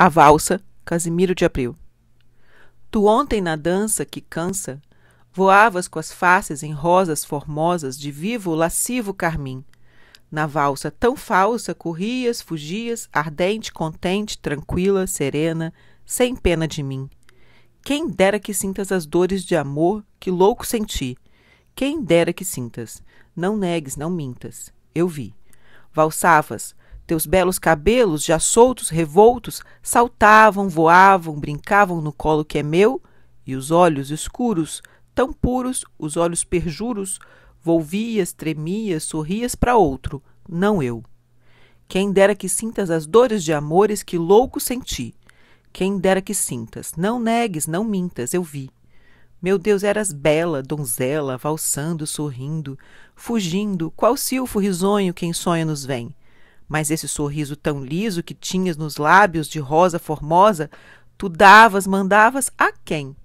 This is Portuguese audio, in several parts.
A Valsa, Casimiro de Abril. Tu ontem na dança que cansa, voavas com as faces em rosas formosas de vivo lascivo carmim. Na valsa tão falsa corrias, fugias, ardente, contente, tranquila, serena, sem pena de mim. Quem dera que sintas as dores de amor que louco senti. Quem dera que sintas. Não negues, não mintas. Eu vi. Valsavas, teus belos cabelos, já soltos, revoltos, saltavam, voavam, brincavam no colo que é meu, e os olhos escuros, tão puros, os olhos perjuros, volvias, tremias, sorrias para outro, não eu. Quem dera que sintas as dores de amores que louco senti. Quem dera que sintas, não negues, não mintas, eu vi. Meu Deus, eras bela, donzela, valsando, sorrindo, fugindo, qual silfo risonho quem sonha nos vem. Mas esse sorriso tão liso que tinhas nos lábios de rosa formosa, tu davas, mandavas a quem?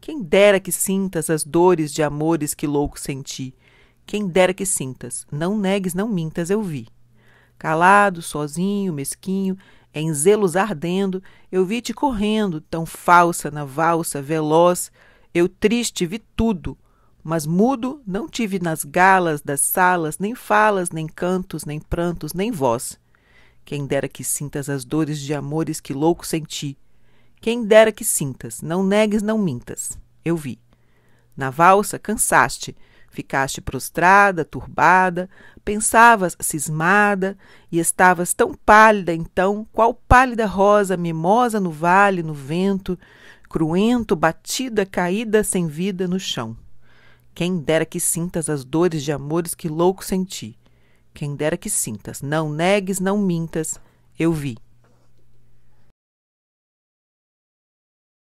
Quem dera que sintas as dores de amores que louco senti. Quem dera que sintas, não negues, não mintas, eu vi. Calado, sozinho, mesquinho, em zelos ardendo, eu vi-te correndo, tão falsa na valsa, veloz. Eu triste vi tudo, mas mudo não tive nas galas das salas, nem falas, nem cantos, nem prantos, nem voz. Quem dera que sintas as dores de amores que louco senti. Quem dera que sintas, não negues, não mintas. Eu vi. Na valsa, cansaste, ficaste prostrada, turbada, pensavas cismada, e estavas tão pálida então, qual pálida rosa mimosa no vale, no vento, cruento, batida, caída, sem vida no chão. Quem dera que sintas as dores de amores que louco senti. Quem dera que sintas, não negues, não mintas, eu vi.